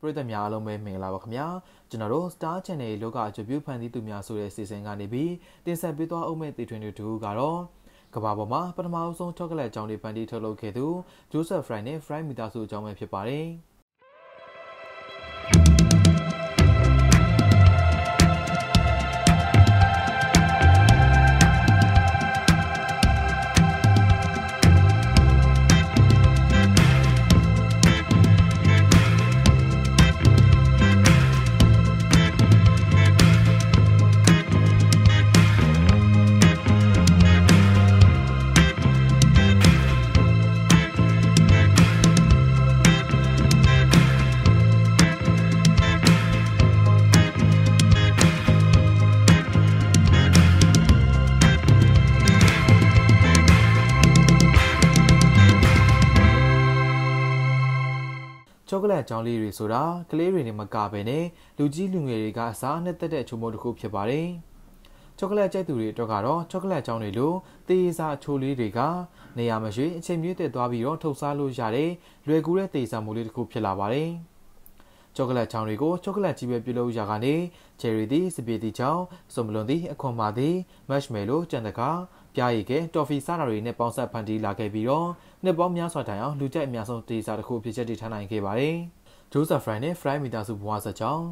ပရိသတ်များအားလုံးပဲမင်္ဂလာပါခင်ဗျာကျွန်တော်တို့ Star Channel လောကအကျိုးပြုဖန်တီးသူများဆိုတဲ့စီစဉ်ကနေပြီးတင်ဆက်ပေးသွားအောင်မဲ့တည်ထွင်သူတို့ကတော့ကမ္ဘာပေါ်မှာပထမဆုံးချောကလက်အကြောင်းတွေဖန်တီးထုတ်လုပ်ခဲ့သူ Joseph Fry နဲ့ Fry မိသားစုအကြောင်းပဲဖြစ်ပါတယ်။တ်ကြောင်းလေးတွေဆိုတာကလေးတွေနဲ့မကဘဲနဲ့လူကြီးလူငယ်တွေကအစားနဲ့တက်တဲ့ချုံမုံတစ်ခု ဖြစ်ပါတယ်။ချောကလက်ကြိုက်သူတွေအတွက်ကတော့ချောကလက်ကြောင်းတွေလိုတေးစားအချိုလေးတွေကနေရာမရွှေအချိန်မြင့်တက်သွားပြီးတော့ထုတ်စားလို့ရတဲ့လွယ်ကူတဲ့တေးစားမိုးလေးတစ်ခုဖြစ်လာပါတယ်။ချောကလက်ချောင်းတွေကိုချောကလက်ကြီးပဲပြုလုပ်ရာကနေချယ်ရီသည်စပီတီချောင်းစုံမလွန်သည်အခွန်မာသည်မက်ရှ်မဲလိုကြံတကာပြားရည်ကဲတော်ဖီစားတာတွေနဲ့ပေါင်းဆက်ဖန်တီးလာခဲ့ပြီးတော့နှစ်ပေါင်းများစွာတိုင်အောင်လူကြိုက်အများဆုံးဒေသတစ်ခုဖြစ်ချက်တည်ထားနိုင်ခဲ့ပါတယ်။ Joseph Fry နဲ့ Fry မိသားစုဘဝဆက်ကြောင်း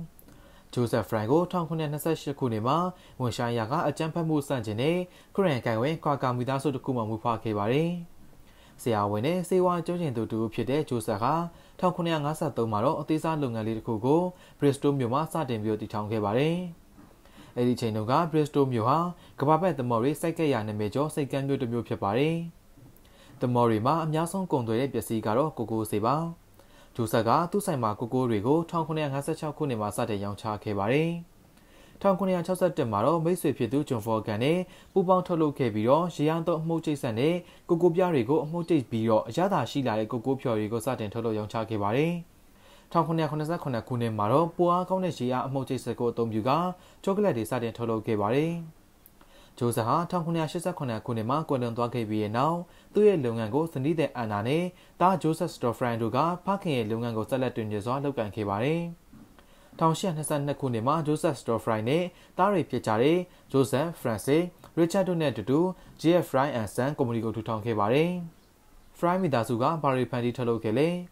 Joseph Fry ကို1928ခုနှစ်မှာဝန်ရှာယာကအကြမ်းဖက်မှုစတင်တဲ့ခရန်ကန်ဝင်ခွာကာမိသားစုတစ်ခုမှမူဖွားခဲ့ပါတယ်။ဆရာဝန်နဲ့စေဝါကျွမ်းကျင်သူတူဖြစ်တဲ့ Joseph ဟာ1953မှာတော့အသေးစားလုပ်ငန်းလေးတစ်ခုကို Bristol မြို့မှာစတင်ပြီးတည်ထောင်ခဲ့ပါတယ်။အဲ့ဒီချိန်တုန်းက Bristol မြို့ဟာကမ္ဘာပတ်သမော်တွေစိုက်ကက်ရနာမည်ကျော်စိတ်ကမ်းမြို့တစ်မြို့ဖြစ်ပါတယ်။သမော်တွေမှာအများဆုံးကုန်သွယ်တဲ့ပစ္စည်းကတော့ကိုကိုစေပါ။ဂျိုဆက်ကသူ့ဆိုင်မှာကိုကိုတွေကို1956ခုနှစ်မှာစတင်ရောင်းချခဲ့ပါတယ်။1961မှာတော့မိတ်ဆွေဖြစ်သူဂျွန်ဖော်ကန်နဲ့ပူးပေါင်းထုတ်လုပ်ခဲ့ပြီးတော့ရေရန်တော့အမှုကျိတ်ဆက်နဲ့ကိုကိုပြားတွေကိုအမှုကျိတ်ပြီးတော့အရသာရှိလာတဲ့ကိုကိုဖြော်တွေကိုစတင်ထုတ်လုပ်ရောင်းချခဲ့ပါတယ်။1989ခုနှစ်မှာတော့ပွားကောင်းတဲ့ရေအားအမှုတ်ကျိတ်စက်ကိုအသုံးပြုကချောကလက်တွေစတင်ထုတ်လုပ်ခဲ့ပါတယ်။ဂျိုးဆာဟာ1989ခုနှစ်မှာကွယ်လွန်သွားခဲ့ပြီးတဲ့နောက်သူ့ရဲ့လုပ်ငန်းကိုဇနီးတဲ့အန်နာနဲ့တာဂျိုးဆက်စတော်ဖရန်တို့ကဖခင်ရဲ့လုပ်ငန်းကိုဆက်လက်တွင်ကျစွာလုပ်ကိုင်ခဲ့ပါတယ်။1822ခုနှစ်မှာဂျိုးဆက်စတော်ဖရိုင်နဲ့တားရီဖြစ်ကြတဲ့ဂျိုးဆက်ဖရန်စစ်ရစ်ချတ်တို့နဲ့အတူတူ JF Fry and Son ကုမ္ပဏီကိုထူထောင်ခဲ့ပါတယ်။ Fry မိသားစုကဘာရီဖန်တီထုတ်လုပ်ခဲ့လဲ။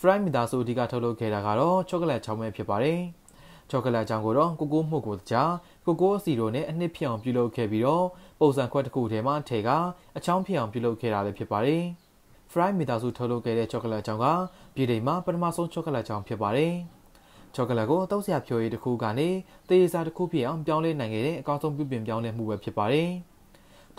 Fry မိသားစုအဓိကထုတ်လုပ်ခဲ့တာကတော့ချောကလက်ချောင်းပဲဖြစ်ပါတယ်။ချောကလက်ချောင်းကိုတော့ကိုကိုမှုကိုကြားကိုကိုအစီတို့နဲ့အနှစ်ဖြစ်အောင်ပြုလုပ်ခဲ့ပြီးတော့ပုံစံခွက်တစ်ခုထဲမှာထည့်ကအချောင်းဖြစ်အောင်ပြုလုပ်ခဲ့တာလည်းဖြစ်ပါတယ်။ Fry မိသားစုထုတ်လုပ်ခဲ့တဲ့ချောကလက်ချောင်းကပြည်ထိုင်မှာပထမဆုံးချောကလက်ချောင်းဖြစ်ပါတယ်။ချောကလက်ကိုတောက်စရာဖြိုရည်တစ်ခုကနေတေးစာတစ်ခုဖြစ်အောင်ပြောင်းလဲနိုင်ခဲ့တဲ့အကောင်းဆုံးပြုပြင်ပြောင်းလဲမှုပဲဖြစ်ပါတယ်။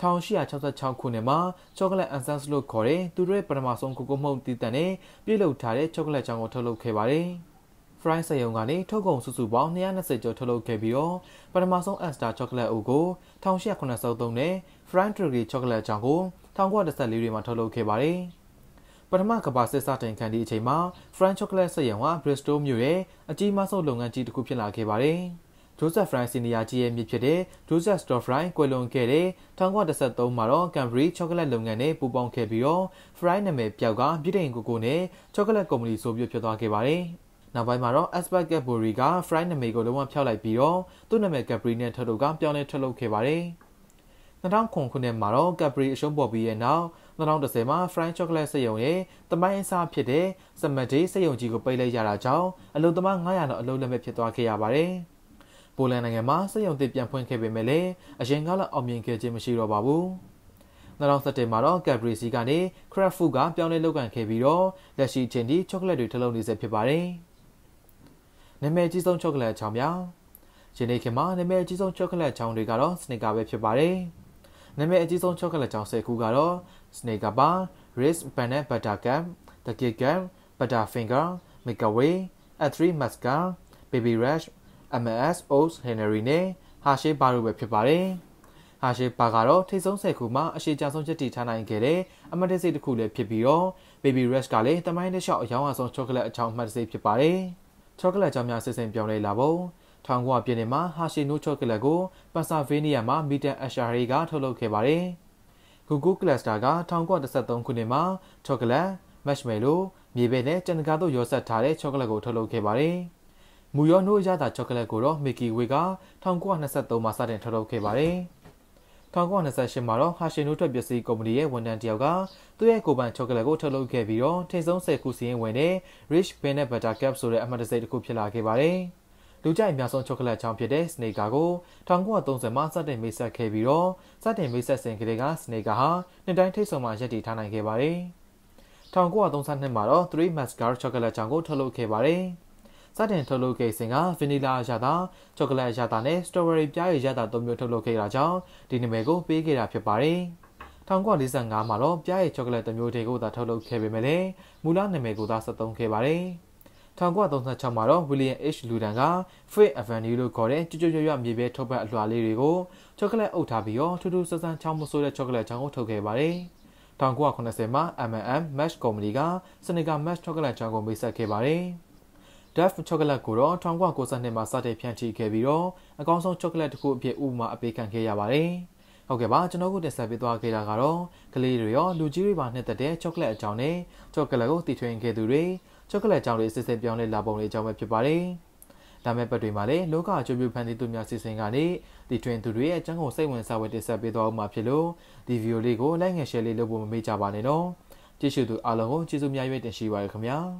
1866ခုနှစ်မှာချောကလက်အန်ဆန်စလို့ခေါ်တဲ့သူတို့ရဲ့ပထမဆုံးကိုကိုမှုန့်တည်တံ့နဲ့ပြည်လုပ်ထားတဲ့ချောကလက်ချောင်းကိုထုတ်လုပ်ခဲ့ပါတယ်။ Fry စရုံကနေထုတ်ကုန်စုစုပေါင်း220ကျော်ထုတ်လုပ်ခဲ့ပြီးတော့ပထမဆုံး Astor ချောကလက်အိုကို1883နဲ့ Fry Tree ချောကလက်ချောင်းကို1914တွေမှာထုတ်လုပ်ခဲ့ပါတယ်။ပထမကမ္ဘာစစ်စတင်ခံသည့်အချိန်မှာ French Chocolate စက်ရုံဟာ Bristol မြို့ရဲ့အကြီးမားဆုံးလုပ်ငန်းကြီးတစ်ခုဖြစ်လာခဲ့ပါတယ်။ဂျိုးဆက်ဖရိုင်စီနီယာကြီးရဲ့မြစ်ဖြစ်တဲ့ဂျိုးဆက်စတော်ဖရိုင်ကွယ်လွန်ခဲ့တဲ့1913မှာတော့ကန်ဘရီချောကလက်လုပ်ငန်းနဲ့ပူးပေါင်းခဲ့ပြီးတော့ဖရိုင်နာမည်ပြောက်ကပြည်ထိုင်ကိုကိုနဲ့ချောကလက်ကုမ္ပဏီဆိုပြီးဖြစ်သွားခဲ့ပါတယ်။နောက်ပိုင်းမှာတော့ Aspect Cadbury က Fry နာမည်ကိုလုံးဝဖျောက်လိုက်ပြီးတော့သူ့နာမည် Cadbury နဲ့ထပ်လို့ကပြောင်းလဲထုတ်လုပ်ခဲ့ပါတယ်။2009ခုနှစ်မှာတော့ Cadbury အရှုံးပေါ်ပြီးရဲ့နောက်2010မှာ French Chocolate စက်ရုံရဲ့တမိုင်းအစားဖြစ်တဲ့ Summer Day စက်ရုံကြီးကိုပိတ်လိုက်ရတာကြောင့်အလုံသမား900လောက်အလုံလက်မဲ့ဖြစ်သွားခဲ့ရပါတယ်။ပိုလန်နိုင်ငံမှာစက်ရုံသစ်ပြန်ဖွင့်ခဲ့ပေမဲ့လည်းအရင်ကလောက်အောင်မြင်ခဲ့ခြင်းမရှိတော့ပါဘူး2017မှာတော့ Cadbury စီကနေ Kraft Food ကပြောင်းလဲလုပ်ကန်ခဲ့ပြီးတော့လက်ရှိအချိန်ထိချောကလက်တွေထုတ်လုပ်နေဆဲဖြစ်ပါတယ်။နာမည်ကြီးဆုံးချောကလက်ချောင်းများယနေ့ခေတ်မှာနာမည်အကြီးဆုံးချောကလက်ချောင်းတွေကတော့ Snicker ပဲဖြစ်ပါတယ်။နာမည်အကြီးဆုံးချောကလက်ချောင်း၁၀ခုကတော့ Snicker Bar, Ritz Banana Butter Cup, The Kit Kat, Butterfinger, Milky Way, A3 Mascara, Baby Rush, MS Oaks Henry နဲ့ Hershey Bar တို့ပဲဖြစ်ပါတယ်။ဟာရှေဘာကတော့ထိတ်ဆုံးဆယ်ခုမှာအရှိချဆုံးချက်တီထားနိုင်ခဲ့တဲ့အမတ်တစိတစ်ခုလည်းဖြစ်ပြီးတော့ Baby Rush ကလည်းတမိုင်းတစ်လျှောက်အယောင်အဆုံးချောကလက်အချောင်းအမတ်တစိဖြစ်ပါတယ်။ချောကလက်အချောင်းများဆစ်ဆင်ပြောင်းလဲလာပုံ1900ပြည့်နှစ်မှာဟာရှီနိုချောကလက်ကိုပန်ဆာဗေးနီးယားမှာမီတန်အရှာရီကထုတ်လုပ်ခဲ့ပါတယ်။ Google Cluster က1913ခုနှစ်မှာချောကလက် marshmallow မြေပဲနဲ့ကြံကားတို့ရောစပ်ထားတဲ့ချောကလက်ကိုထုတ်လုပ်ခဲ့ပါတယ်။မူရောနိုးရတာချောကလက်ကိုတော့မီကီဝေက1923မှာစတင်ထုတ်လုပ်ခဲ့ပါတယ်။1928မှာတော့ဟာရှင်နိုးထွက်ပစ္စည်းကုမ္ပဏီရဲ့ဝန်ထမ်းတယောက်ကသူ့ရဲ့ကိုပိုင်ချောကလက်ကိုထုတ်လုပ်ခဲ့ပြီးတော့ထိဆုံး10ခုစီရင်ဝင်တဲ့ Rich Peanut Butter Cup ဆိုတဲ့အမှတ်တံဆိပ်တစ်ခုဖြစ်လာခဲ့ပါတယ်။လူကြိုက်အများဆုံးချောကလက်ချောင်းဖြစ်တဲ့ Sneaker ကို1930မှာစတင်မိတ်ဆက်ခဲ့ပြီးတော့စတင်မိတ်ဆက်စဉ်ကလေးက Sneaker ဟာနှစ်တိုင်းထိတ်ဆုံမှရက်တည်ထားနိုင်ခဲ့ပါတယ်။1932မှာတော့ Three Mascara ချောကလက်ချောင်းကိုထုတ်လုပ်ခဲ့ပါတယ်။စတင်ထုတ်လုပ်ခဲ့စဉ်ကဗီနီလာရတာချောကလက်ရတာနဲ့စတော်ဘယ်ရီပြားရည်ရတာ၃မျိုးထုတ်လုပ်ခဲ့တာကြောင့်ဒီနာမည်ကိုပေးခဲ့တာဖြစ်ပါတယ်1945မှာတော့ပြားရည်ချောကလက်တစ်မျိုးတည်းကိုသာထုတ်လုပ်ခဲ့ပေမဲ့လည်းမူလနာမည်ကိုသာ73ခဲ့ပါတယ်1936မှာတော့ William H. Ludan က Fifth Avenue လို့ခေါ်တဲ့ကြွကြွရွရွမြေပဲထုတ်ပတ်အလွှာလေးတွေကိုချောကလက်အုပ်ထားပြီးတော့ထူးထူးဆန်းဆန်းချောင်းမဆိုးတဲ့ချောကလက်ချောင်းကိုထုတ်ခဲ့ပါတယ်1990မှာ M&M Match Company ကစနီကာ Match ချောကလက်ချောင်းကိုမိတ်ဆက်ခဲ့ပါတယ်။ Duff Chocolate ကိုတော့1992မှာစတင်ဖြန့်ချိခဲ့ပြီးတော့အကောင်းဆုံး chocolate တစ်ခုအဖြစ်ဥပမာအပေးခံခဲ့ရပါတယ်။ဟုတ်ကဲ့ပါကျွန်တော်တို့တင်ဆက်ပေးသွားခဲ့တာကတော့ကလေးတွေရောလူကြီးတွေပါနှစ်သက်တဲ့ chocolate အကြောင်းနဲ့ chocolate ကိုတည်ထွင်ခဲ့သူတွေ chocolate အကြောင်းတွေစစ်စစ်ပြောင်းလဲလာပုံတွေအကြောင်းပဲဖြစ်ပါတယ်။ဒါမဲ့ပတ်တွေမှာလည်းလောကအကျိုးပြုဖန်တီးသူများစီစဉ်ကနေတည်ထွင်သူတွေရဲ့အကျဉ်းကုန်စိတ်ဝင်စားဖွယ်တင်ဆက်ပေးသွားဦးမှာဖြစ်လို့ဒီဗီဒီယိုလေးကိုလိုက်ငယ် share လေးလုပ်ဖို့မမေ့ကြပါနဲ့နော်။ကြည့်ရှုသူအားလုံးကိုကျေးဇူးများရွေးတင်ရှိပါရခင်ဗျာ။